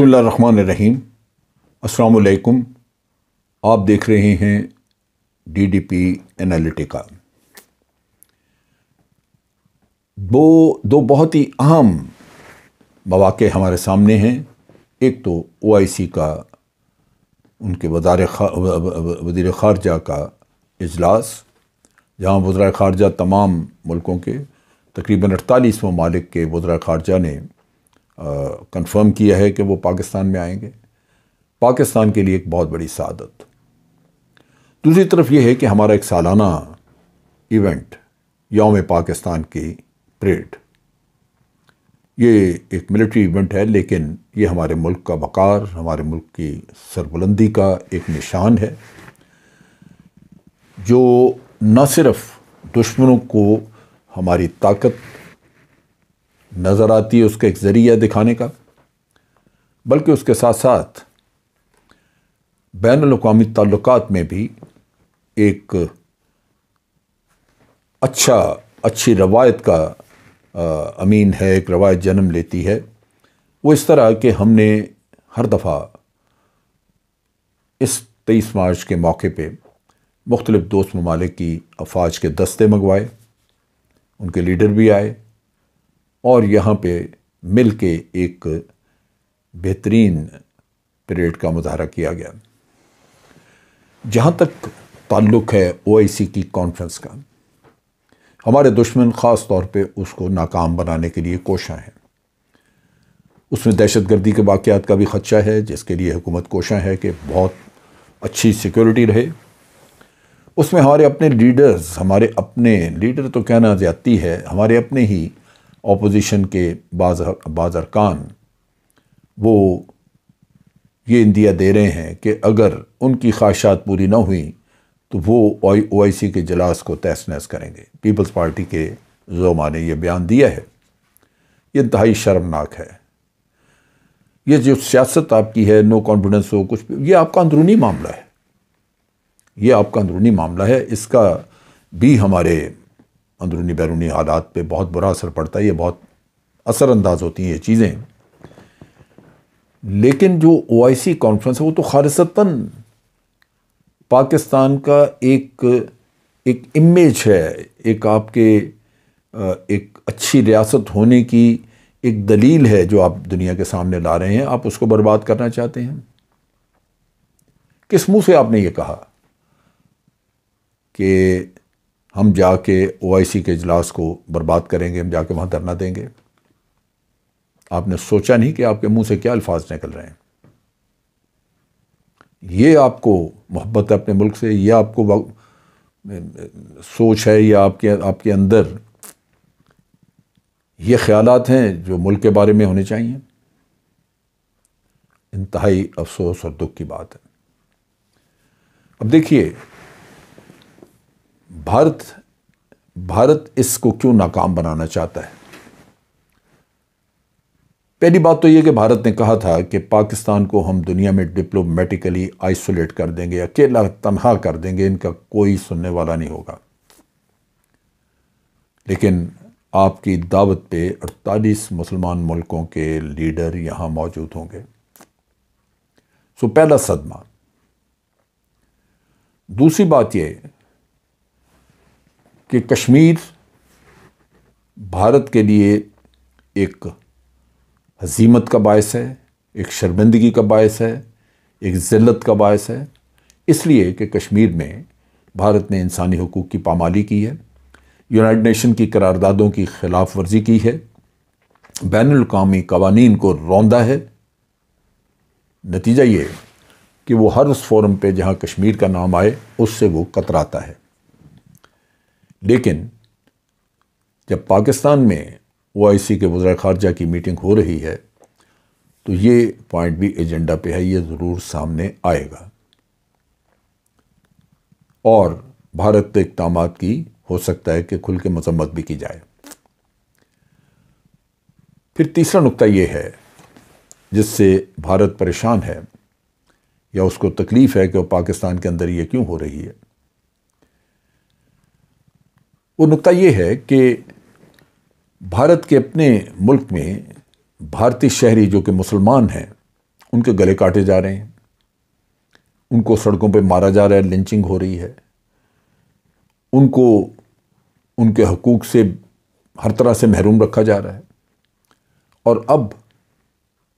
run रहीम असलकुम आप देख रहे हैं डी डी पी एनालिटिका दो दो बहुत ही अहम मौाक़े हमारे सामने हैं एक तो ओ आई सी का उनके वजार खा, वजीर ख़ारजा का अजलास जहाँ वजरा ख़ारजा तमाम मुल्कों के तकरीबन अड़तालीस ममालिक के वजरा ख़ारजा ने कंफर्म किया है कि वो पाकिस्तान में आएंगे पाकिस्तान के लिए एक बहुत बड़ी सादत दूसरी तरफ ये है कि हमारा एक सालाना इवेंट योम पाकिस्तान की परेड ये एक मिलिट्री इवेंट है लेकिन ये हमारे मुल्क का वक़ार हमारे मुल्क की सरबुलंदी का एक निशान है जो न सिर्फ दुश्मनों को हमारी ताकत नज़र आती है उसका एक ज़रिया दिखाने का बल्कि उसके साथ साथ बैन अवी ताल्लुक़ में भी एक अच्छा अच्छी रवायत का आ, अमीन है एक रवायत जन्म लेती है वो इस तरह कि हमने हर दफ़ा इस तेईस मार्च के मौके पर मुख्तलिफ़ दोस्त ममालिक की अफवाज के दस्ते मंगवाए उनके लीडर भी आए और यहाँ पे मिल के एक बेहतरीन परेड का मुजाहरा किया गया जहाँ तक ताल्लुक़ है ओ की कॉन्फ्रेंस का हमारे दुश्मन ख़ास तौर पे उसको नाकाम बनाने के लिए कोशा हैं उसमें दहशत गर्दी के वाक़ात का भी ख़दशा है जिसके लिए हुकूमत कोशा है कि बहुत अच्छी सिक्योरिटी रहे उसमें हमारे अपने लीडर्स हमारे अपने लीडर तो कहना ज़्यादती है हमारे अपने ही अपोजिशन के बाज़ बाज़ अरकान वो ये इंदिया दे रहे हैं कि अगर उनकी ख्वाहिशात पूरी ना हुई तो वो ओ आई सी के इजलास को तहस नहस करेंगे पीपल्स पार्टी के जोमा ने यह बयान दिया है ये इंतहाई शर्मनाक है ये जो सियासत आपकी है नो कॉन्फिडेंस हो कुछ भी ये आपका अंदरूनी मामला है ये आपका अंदरूनी मामला है इसका भी हमारे अंदरूनी बैरूनी हालात पे बहुत बुरा असर पड़ता है ये बहुत असरअंदाज होती हैं ये चीज़ें लेकिन जो ओ आई सी कॉन्फ्रेंस है वो तो खालसता पाकिस्तान का एक एक इमेज है एक आपके एक अच्छी रियासत होने की एक दलील है जो आप दुनिया के सामने ला रहे हैं आप उसको बर्बाद करना चाहते हैं किस मुंह से आपने ये कहा कि हम जाके ओ के इजलास को बर्बाद करेंगे हम जाके वहाँ धरना देंगे आपने सोचा नहीं कि आपके मुंह से क्या अल्फाज निकल रहे हैं ये आपको मोहब्बत है अपने मुल्क से ये आपको सोच है या आपके आपके अंदर ये ख्याल हैं जो मुल्क के बारे में होने चाहिए इंतहाई अफसोस और दुख की बात है अब देखिए भारत भारत इसको क्यों नाकाम बनाना चाहता है पहली बात तो यह कि भारत ने कहा था कि पाकिस्तान को हम दुनिया में डिप्लोमेटिकली आइसोलेट कर देंगे अकेला तनहा कर देंगे इनका कोई सुनने वाला नहीं होगा लेकिन आपकी दावत पे 48 मुसलमान मुल्कों के लीडर यहां मौजूद होंगे सो पहला सदमा दूसरी बात यह कि कश्मीर भारत के लिए एक हजीमत का बायस है एक शर्मिंदगी का बायस है एक ज़िल्लत का बायस है इसलिए कि कश्मीर में भारत ने इंसानी हकूक़ की पामाली की है यूनाइट नेशन की करारदादों की खिलाफ वर्जी की है बैन अवी कवानीन को रौंदा है नतीजा ये कि वो हर उस फोरम पे जहाँ कश्मीर का नाम आए उससे वो कतराता है लेकिन जब पाकिस्तान में ओ के वजरा खारजा की मीटिंग हो रही है तो ये पॉइंट भी एजेंडा पे है ये ज़रूर सामने आएगा और भारत के तो इकदाम की हो सकता है कि खुल के मजम्मत भी की जाए फिर तीसरा नुक्ता ये है जिससे भारत परेशान है या उसको तकलीफ़ है कि वो पाकिस्तान के अंदर ये क्यों हो रही है वो नुकता ये है कि भारत के अपने मुल्क में भारतीय शहरी जो कि मुसलमान हैं उनके गले काटे जा रहे हैं उनको सड़कों पे मारा जा रहा है लिंचिंग हो रही है उनको उनके हकूक़ से हर तरह से महरूम रखा जा रहा है और अब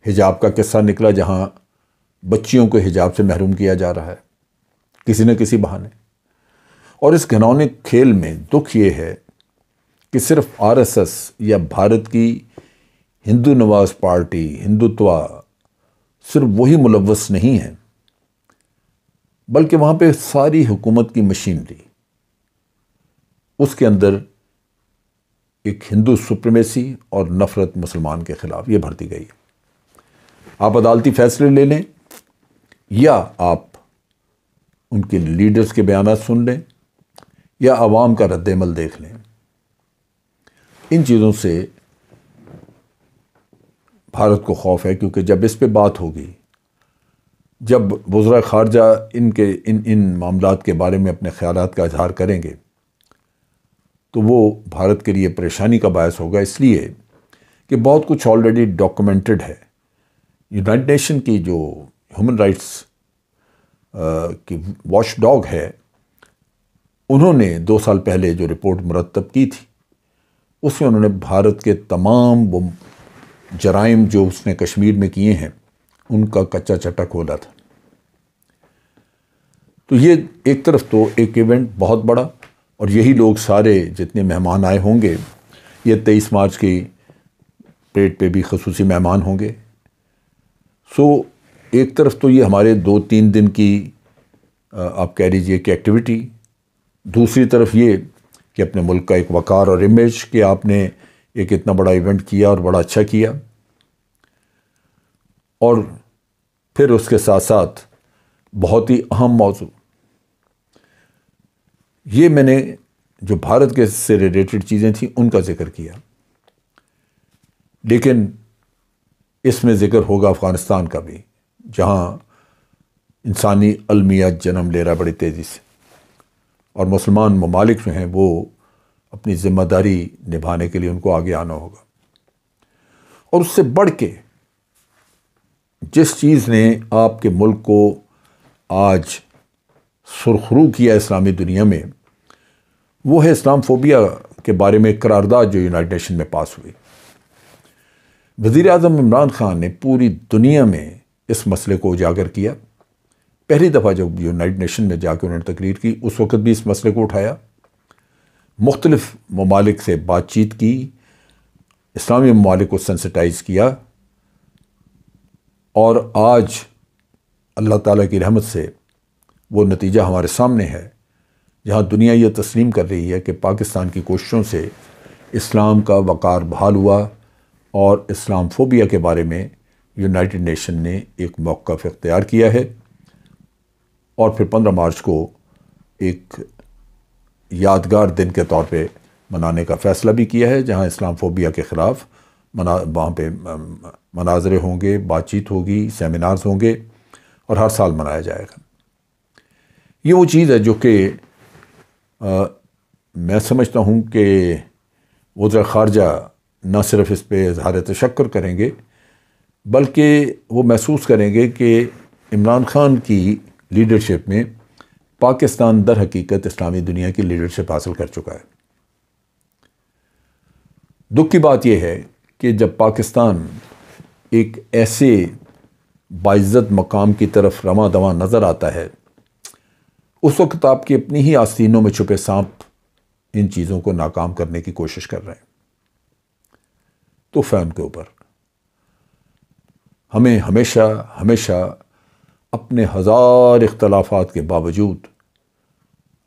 हिजाब का किस्सा निकला जहाँ बच्चियों को हिजाब से महरूम किया जा रहा है किसी न किसी बहाने और इस घनौने खेल में दुख ये है कि सिर्फ आरएसएस या भारत की हिंदू नवाज पार्टी हिंदुत्वा सिर्फ वही मुलवस नहीं है बल्कि वहाँ पे सारी हुकूमत की मशीनरी उसके अंदर एक हिंदू सुप्रमेसी और नफ़रत मुसलमान के ख़िलाफ़ ये भरती गई है आप अदालती फ़ैसले ले लें या आप उनके लीडर्स के बयान सुन लें या आवाम का रद्दमल देख लें इन चीज़ों से भारत को खौफ है क्योंकि जब इस पर बात होगी जब वज्रा खारजा इनके इन इन मामला के बारे में अपने ख्याल का इजहार करेंगे तो वो भारत के लिए परेशानी का बायस होगा इसलिए कि बहुत कुछ ऑलरेडी डॉक्यूमेंटेड है यूनाइटेड नेशन की जो ह्यूमन राइट्स की वॉश डॉग है उन्होंने दो साल पहले जो रिपोर्ट मुरतब की थी उसमें उन्होंने भारत के तमाम वो जराइम जो उसने कश्मीर में किए हैं उनका कच्चा चट्टा खोला था तो ये एक तरफ तो एक इवेंट बहुत बड़ा और यही लोग सारे जितने मेहमान आए होंगे ये तेईस मार्च की परेड पे भी खसूसी मेहमान होंगे सो एक तरफ तो ये हमारे दो तीन दिन की आप कह लीजिए कि एक्टिविटी दूसरी तरफ ये कि अपने मुल्क का एक वक़ार और इमेज कि आपने एक इतना बड़ा इवेंट किया और बड़ा अच्छा किया और फिर उसके साथ साथ बहुत ही अहम मौजू ये मैंने जो भारत के से रिलेटेड चीज़ें थी उनका जिक्र किया लेकिन इसमें ज़िक्र होगा अफ़गानिस्तान का भी जहाँ इंसानी अलमियात जन्म ले रहा है बड़ी तेज़ी से और मुसलमान ममालिक जो हैं वो अपनी ज़िम्मेदारी निभाने के लिए उनको आगे आना होगा और उससे बढ़ के जिस चीज़ ने आपके मुल्क को आज सुरखरू किया इस्लामी दुनिया में वो है इस्लाम फोबिया के बारे में करारदाद जो यूनाइट नेशन में पास हुई वज़ी अजम इमरान ख़ान ने पूरी दुनिया में इस मसले को उजागर किया पहली दफ़ा जब यूनाइट नेशन में जाकर उन्होंने तकरीर की उस वक़्त भी इस मसले को उठाया मुख्तलफ़ ममालिक से बातचीत की इस्लामी ममालिक को सेंसिटाइज़ किया और आज अल्लाह ताला की रहमत से वो नतीजा हमारे सामने है जहाँ दुनिया ये तस्लीम कर रही है कि पाकिस्तान की कोशिशों से इस्लाम का वक़ार बहाल हुआ और इस्लाम फोबिया के बारे में यूनाइटेड नेशन ने एक मौक़ इख्तियार किया है और फिर पंद्रह मार्च को एक यादगार दिन के तौर पे मनाने का फ़ैसला भी किया है जहां इस्लाम फोबिया के ख़िलाफ़ मना वहाँ पर मनाजरे होंगे बातचीत होगी सेमिनार्स होंगे और हर साल मनाया जाएगा ये वो चीज़ है जो कि मैं समझता हूँ कि वज्र खारजा न सिर्फ इस पर इजहार तशक्र करेंगे बल्कि वो महसूस करेंगे कि इमरान खान की लीडरशिप में पाकिस्तान दर हकीकत इस्लामी दुनिया की लीडरशिप हासिल कर चुका है दुख की बात यह है कि जब पाकिस्तान एक ऐसे बाइज़त मकाम की तरफ रवा दवा नज़र आता है उस वक्त आपकी अपनी ही आस्तीनों में छुपे सांप इन चीज़ों को नाकाम करने की कोशिश कर रहे हैं तो फ़ैन के ऊपर हमें हमेशा हमेशा अपने हज़ार इख्तलाफात के बावजूद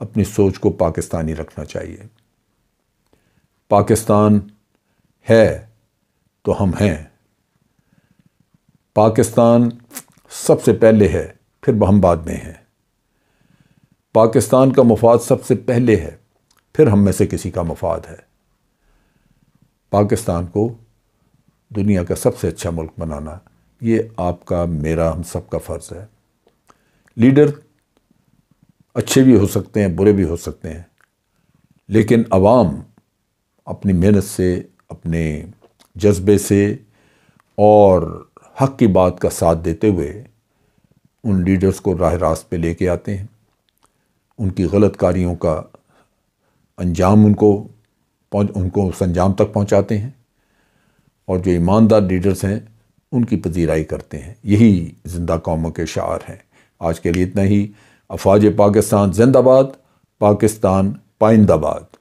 अपनी सोच को पाकिस्तानी रखना चाहिए पाकिस्तान है तो हम हैं पाकिस्तान सबसे पहले है फिर हम बाद में हैं पाकिस्तान का मफाद सबसे पहले है फिर हम में से किसी का मफाद है पाकिस्तान को दुनिया का सबसे अच्छा मुल्क बनाना ये आपका मेरा हम सब का फ़र्ज़ है लीडर अच्छे भी हो सकते हैं बुरे भी हो सकते हैं लेकिन आवाम अपनी मेहनत से अपने जज्बे से और हक की बात का साथ देते हुए उन लीडर्स को राह रास्त पे लेके आते हैं उनकी गलत कारियों का अंजाम उनको पहुँच उनको उस अंजाम तक पहुँचाते हैं और जो ईमानदार लीडर्स हैं उनकी पजीराई करते हैं यही जिंदा कौमों के शार हैं आज के लिए इतना ही अफवाज पाकिस्तान जिंदाबाद पाकिस्तान पाइंदाबाद